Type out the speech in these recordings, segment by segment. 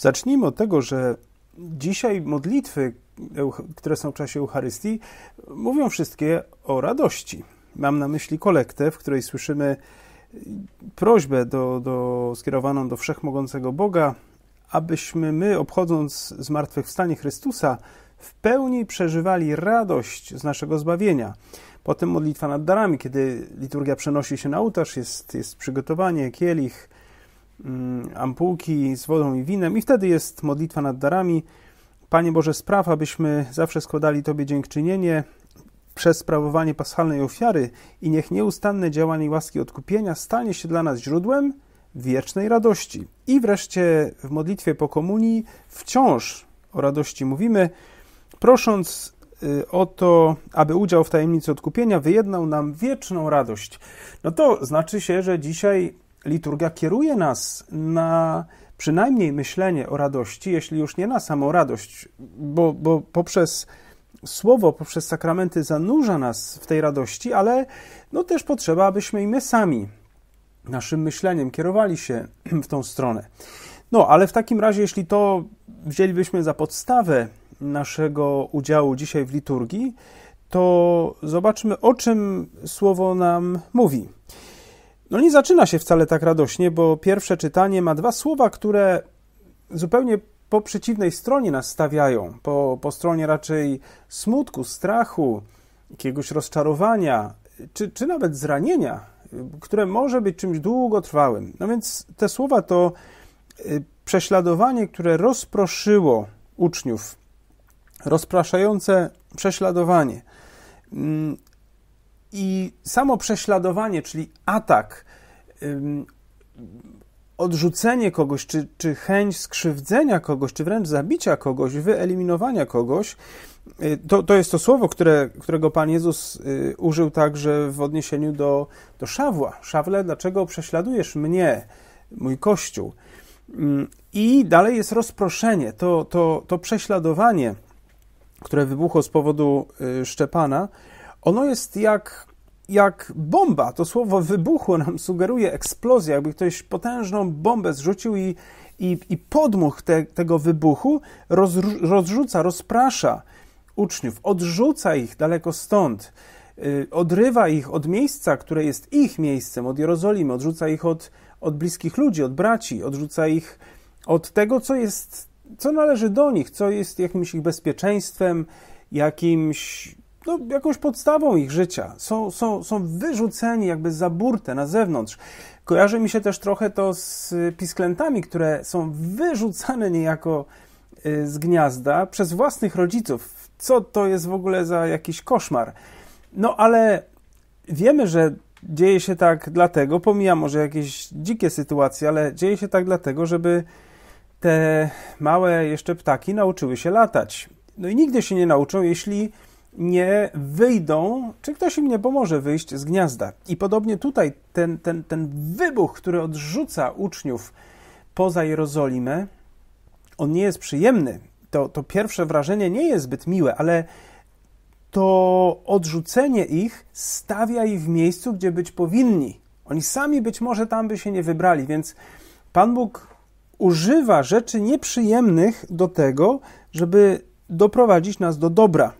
Zacznijmy od tego, że dzisiaj modlitwy, które są w czasie Eucharystii, mówią wszystkie o radości. Mam na myśli kolektę, w której słyszymy prośbę do, do, skierowaną do wszechmogącego Boga, abyśmy my, obchodząc zmartwychwstanie Chrystusa, w pełni przeżywali radość z naszego zbawienia. Potem modlitwa nad darami, kiedy liturgia przenosi się na ołtarz, jest, jest przygotowanie, kielich, Mm, ampułki z wodą i winem i wtedy jest modlitwa nad darami. Panie Boże, spraw, abyśmy zawsze składali Tobie dziękczynienie przez sprawowanie paschalnej ofiary i niech nieustanne działanie łaski odkupienia stanie się dla nas źródłem wiecznej radości. I wreszcie w modlitwie po komunii wciąż o radości mówimy, prosząc y, o to, aby udział w tajemnicy odkupienia wyjednał nam wieczną radość. No to znaczy się, że dzisiaj liturgia kieruje nas na przynajmniej myślenie o radości, jeśli już nie na samą radość, bo, bo poprzez słowo, poprzez sakramenty zanurza nas w tej radości, ale no też potrzeba, abyśmy i my sami naszym myśleniem kierowali się w tą stronę. No, ale w takim razie, jeśli to wzięlibyśmy za podstawę naszego udziału dzisiaj w liturgii, to zobaczmy, o czym słowo nam mówi. No nie zaczyna się wcale tak radośnie, bo pierwsze czytanie ma dwa słowa, które zupełnie po przeciwnej stronie nas stawiają, po, po stronie raczej smutku, strachu, jakiegoś rozczarowania, czy, czy nawet zranienia, które może być czymś długotrwałym. No więc te słowa to y, prześladowanie, które rozproszyło uczniów, rozpraszające prześladowanie. Mm, i samo prześladowanie, czyli atak, odrzucenie kogoś, czy, czy chęć skrzywdzenia kogoś, czy wręcz zabicia kogoś, wyeliminowania kogoś, y, to, to jest to słowo, które, którego Pan Jezus y, użył także w odniesieniu do, do Szawła. Szawle, dlaczego prześladujesz mnie, mój Kościół? I dalej jest rozproszenie, to, to, to prześladowanie, które wybuchło z powodu y, Szczepana, ono jest jak jak bomba. To słowo wybuchło nam sugeruje eksplozję, jakby ktoś potężną bombę zrzucił i, i, i podmuch te, tego wybuchu roz, rozrzuca, rozprasza uczniów, odrzuca ich daleko stąd, y, odrywa ich od miejsca, które jest ich miejscem, od Jerozolimy, odrzuca ich od, od bliskich ludzi, od braci, odrzuca ich od tego, co jest, co należy do nich, co jest jakimś ich bezpieczeństwem, jakimś no, jakąś podstawą ich życia. Są, są, są wyrzuceni jakby za burtę na zewnątrz. Kojarzy mi się też trochę to z pisklętami, które są wyrzucane niejako y, z gniazda przez własnych rodziców. Co to jest w ogóle za jakiś koszmar? No ale wiemy, że dzieje się tak dlatego, pomijam może jakieś dzikie sytuacje, ale dzieje się tak dlatego, żeby te małe jeszcze ptaki nauczyły się latać. No i nigdy się nie nauczą, jeśli nie wyjdą, czy ktoś im nie pomoże wyjść z gniazda. I podobnie tutaj ten, ten, ten wybuch, który odrzuca uczniów poza Jerozolimę, on nie jest przyjemny. To, to pierwsze wrażenie nie jest zbyt miłe, ale to odrzucenie ich stawia ich w miejscu, gdzie być powinni. Oni sami być może tam by się nie wybrali, więc Pan Bóg używa rzeczy nieprzyjemnych do tego, żeby doprowadzić nas do dobra.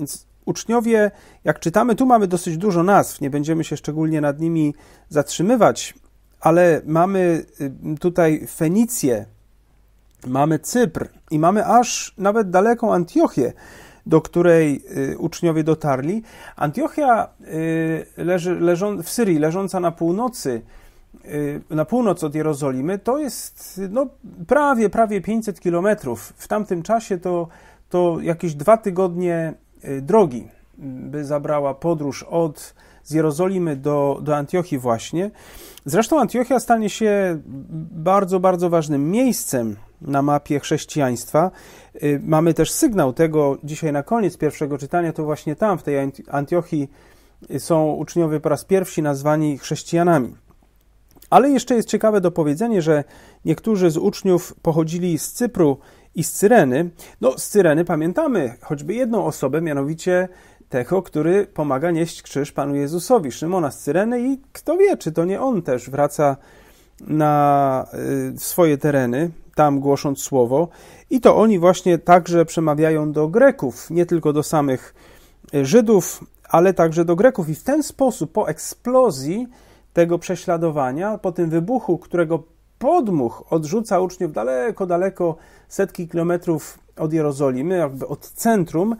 Więc uczniowie, jak czytamy, tu mamy dosyć dużo nazw, nie będziemy się szczególnie nad nimi zatrzymywać, ale mamy y, tutaj Fenicję, mamy Cypr i mamy aż nawet daleką Antiochię, do której y, uczniowie dotarli. Antiochia y, leży, leżą, w Syrii, leżąca na północy, na północ od Jerozolimy, to jest no, prawie, prawie 500 kilometrów. W tamtym czasie to, to jakieś dwa tygodnie Y, drogi, by zabrała podróż od z Jerozolimy do, do Antiochii właśnie. Zresztą Antiochia stanie się bardzo, bardzo ważnym miejscem na mapie chrześcijaństwa. Y, mamy też sygnał tego dzisiaj na koniec pierwszego czytania, to właśnie tam, w tej Antiochii y, są uczniowie po raz pierwszy nazwani chrześcijanami. Ale jeszcze jest ciekawe dopowiedzenie, że niektórzy z uczniów pochodzili z Cypru, i z Cyreny. No, z Cyreny pamiętamy choćby jedną osobę, mianowicie tego, który pomaga nieść krzyż Panu Jezusowi, Szymona z Cyreny i kto wie, czy to nie on też wraca na y, swoje tereny, tam głosząc słowo. I to oni właśnie także przemawiają do Greków, nie tylko do samych y, Żydów, ale także do Greków. I w ten sposób po eksplozji tego prześladowania, po tym wybuchu, którego podmuch odrzuca uczniów daleko, daleko, setki kilometrów od Jerozolimy, jakby od centrum,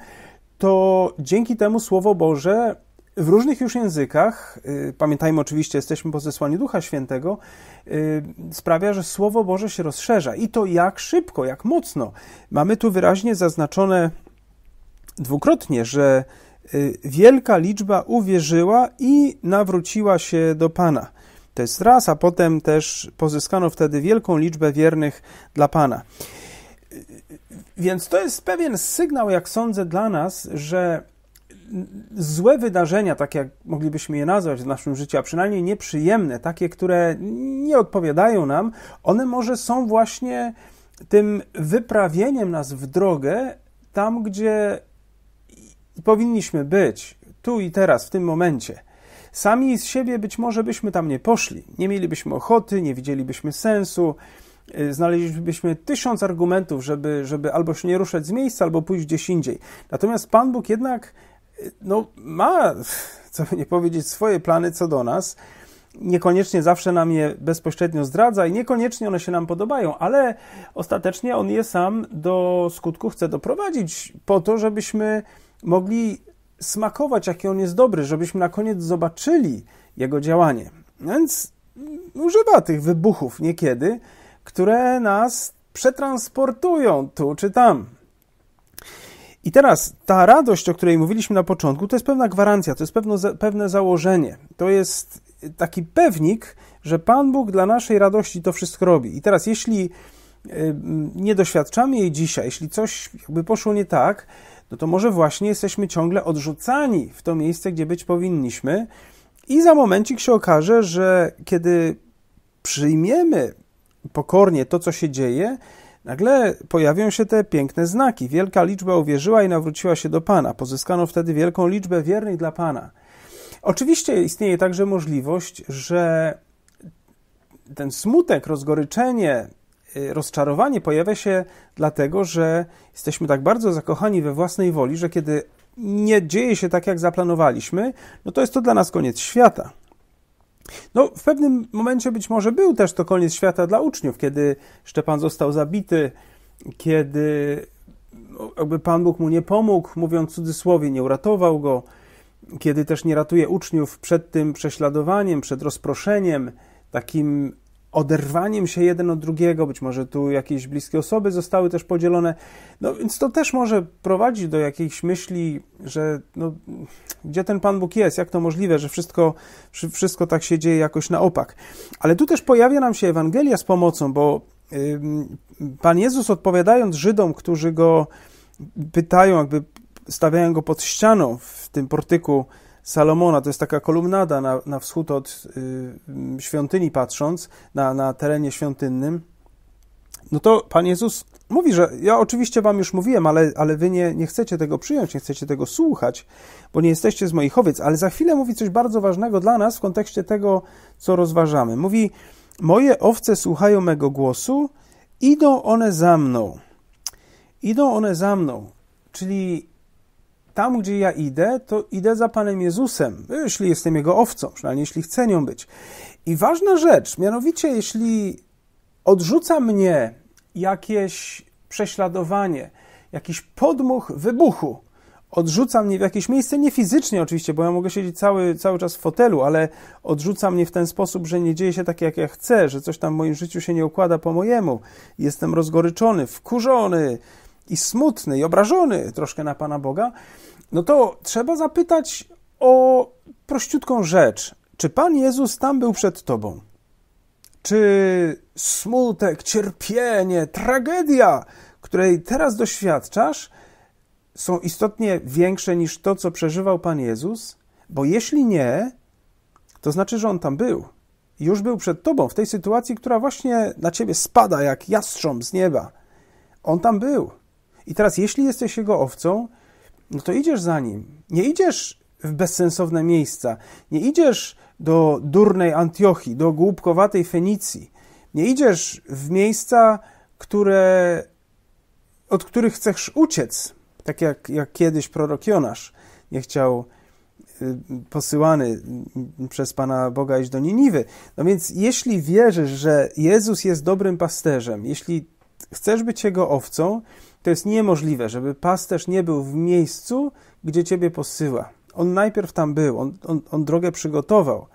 to dzięki temu Słowo Boże w różnych już językach, y, pamiętajmy oczywiście, jesteśmy po zesłaniu Ducha Świętego, y, sprawia, że Słowo Boże się rozszerza. I to jak szybko, jak mocno. Mamy tu wyraźnie zaznaczone dwukrotnie, że y, wielka liczba uwierzyła i nawróciła się do Pana. To jest raz, a potem też pozyskano wtedy wielką liczbę wiernych dla Pana. Więc to jest pewien sygnał, jak sądzę, dla nas, że złe wydarzenia, tak jak moglibyśmy je nazwać w naszym życiu, a przynajmniej nieprzyjemne, takie, które nie odpowiadają nam, one może są właśnie tym wyprawieniem nas w drogę tam, gdzie powinniśmy być, tu i teraz, w tym momencie. Sami z siebie być może byśmy tam nie poszli, nie mielibyśmy ochoty, nie widzielibyśmy sensu, y, znaleźlibyśmy tysiąc argumentów, żeby, żeby albo się nie ruszać z miejsca, albo pójść gdzieś indziej. Natomiast Pan Bóg jednak y, no, ma, co by nie powiedzieć, swoje plany co do nas. Niekoniecznie zawsze nam je bezpośrednio zdradza i niekoniecznie one się nam podobają, ale ostatecznie on je sam do skutku chce doprowadzić po to, żebyśmy mogli smakować, jaki on jest dobry, żebyśmy na koniec zobaczyli jego działanie. Więc używa tych wybuchów niekiedy, które nas przetransportują tu czy tam. I teraz ta radość, o której mówiliśmy na początku, to jest pewna gwarancja, to jest pewne założenie, to jest taki pewnik, że Pan Bóg dla naszej radości to wszystko robi. I teraz, jeśli nie doświadczamy jej dzisiaj, jeśli coś jakby poszło nie tak, no to może właśnie jesteśmy ciągle odrzucani w to miejsce, gdzie być powinniśmy, i za momencik się okaże, że kiedy przyjmiemy pokornie to, co się dzieje, nagle pojawią się te piękne znaki. Wielka liczba uwierzyła i nawróciła się do Pana. Pozyskano wtedy wielką liczbę wiernych dla Pana. Oczywiście istnieje także możliwość, że ten smutek, rozgoryczenie, Y, rozczarowanie pojawia się dlatego, że jesteśmy tak bardzo zakochani we własnej woli, że kiedy nie dzieje się tak, jak zaplanowaliśmy, no to jest to dla nas koniec świata. No, w pewnym momencie być może był też to koniec świata dla uczniów, kiedy Szczepan został zabity, kiedy no, jakby Pan Bóg mu nie pomógł, mówiąc cudzysłowie, nie uratował go, kiedy też nie ratuje uczniów przed tym prześladowaniem, przed rozproszeniem, takim oderwaniem się jeden od drugiego, być może tu jakieś bliskie osoby zostały też podzielone, no więc to też może prowadzić do jakiejś myśli, że no, gdzie ten Pan Bóg jest, jak to możliwe, że wszystko, wszystko tak się dzieje jakoś na opak. Ale tu też pojawia nam się Ewangelia z pomocą, bo Pan Jezus odpowiadając Żydom, którzy Go pytają, jakby stawiają Go pod ścianą w tym portyku Salomona, to jest taka kolumnada na, na wschód od y, świątyni patrząc, na, na terenie świątynnym, no to Pan Jezus mówi, że ja oczywiście Wam już mówiłem, ale, ale Wy nie, nie chcecie tego przyjąć, nie chcecie tego słuchać, bo nie jesteście z moich owiec, ale za chwilę mówi coś bardzo ważnego dla nas w kontekście tego, co rozważamy. Mówi, moje owce słuchają mego głosu, idą one za mną. Idą one za mną, czyli tam, gdzie ja idę, to idę za Panem Jezusem, jeśli jestem Jego owcą, przynajmniej jeśli chcę nią być. I ważna rzecz, mianowicie, jeśli odrzuca mnie jakieś prześladowanie, jakiś podmuch wybuchu, odrzuca mnie w jakieś miejsce, nie fizycznie oczywiście, bo ja mogę siedzieć cały, cały czas w fotelu, ale odrzuca mnie w ten sposób, że nie dzieje się tak, jak ja chcę, że coś tam w moim życiu się nie układa po mojemu. Jestem rozgoryczony, wkurzony, i smutny i obrażony troszkę na Pana Boga, no to trzeba zapytać o prościutką rzecz. Czy Pan Jezus tam był przed Tobą? Czy smutek, cierpienie, tragedia, której teraz doświadczasz, są istotnie większe niż to, co przeżywał Pan Jezus? Bo jeśli nie, to znaczy, że On tam był. Już był przed Tobą w tej sytuacji, która właśnie na Ciebie spada jak jastrząb z nieba. On tam był. I teraz, jeśli jesteś jego owcą, no to idziesz za nim. Nie idziesz w bezsensowne miejsca, nie idziesz do durnej Antiochii, do głupkowatej Fenicji, nie idziesz w miejsca, które, od których chcesz uciec, tak jak, jak kiedyś prorok Jonasz nie chciał y, posyłany przez Pana Boga iść do Niniwy. No więc jeśli wierzysz, że Jezus jest dobrym pasterzem, jeśli chcesz być Jego owcą, to jest niemożliwe, żeby pasterz nie był w miejscu, gdzie ciebie posyła. On najpierw tam był, on, on, on drogę przygotował,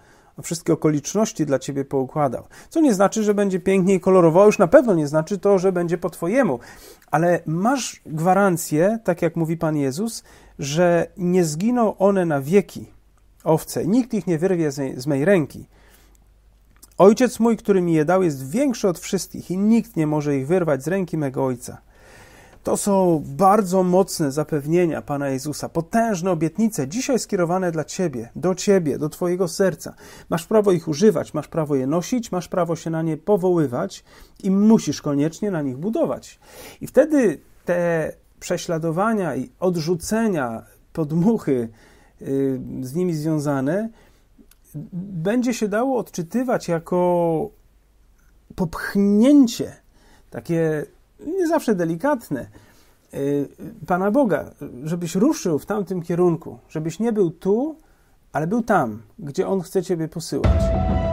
wszystkie okoliczności dla ciebie poukładał. Co nie znaczy, że będzie pięknie i kolorowo, już na pewno nie znaczy to, że będzie po twojemu, ale masz gwarancję, tak jak mówi Pan Jezus, że nie zginą one na wieki, owce, nikt ich nie wyrwie z, z mej ręki. Ojciec mój, który mi je dał, jest większy od wszystkich i nikt nie może ich wyrwać z ręki mego ojca. To są bardzo mocne zapewnienia Pana Jezusa, potężne obietnice, dzisiaj skierowane dla Ciebie, do Ciebie, do Twojego serca. Masz prawo ich używać, masz prawo je nosić, masz prawo się na nie powoływać i musisz koniecznie na nich budować. I wtedy te prześladowania i odrzucenia, podmuchy y, z nimi związane, będzie się dało odczytywać jako popchnięcie, takie nie zawsze delikatne, y, Pana Boga, żebyś ruszył w tamtym kierunku, żebyś nie był tu, ale był tam, gdzie On chce Ciebie posyłać.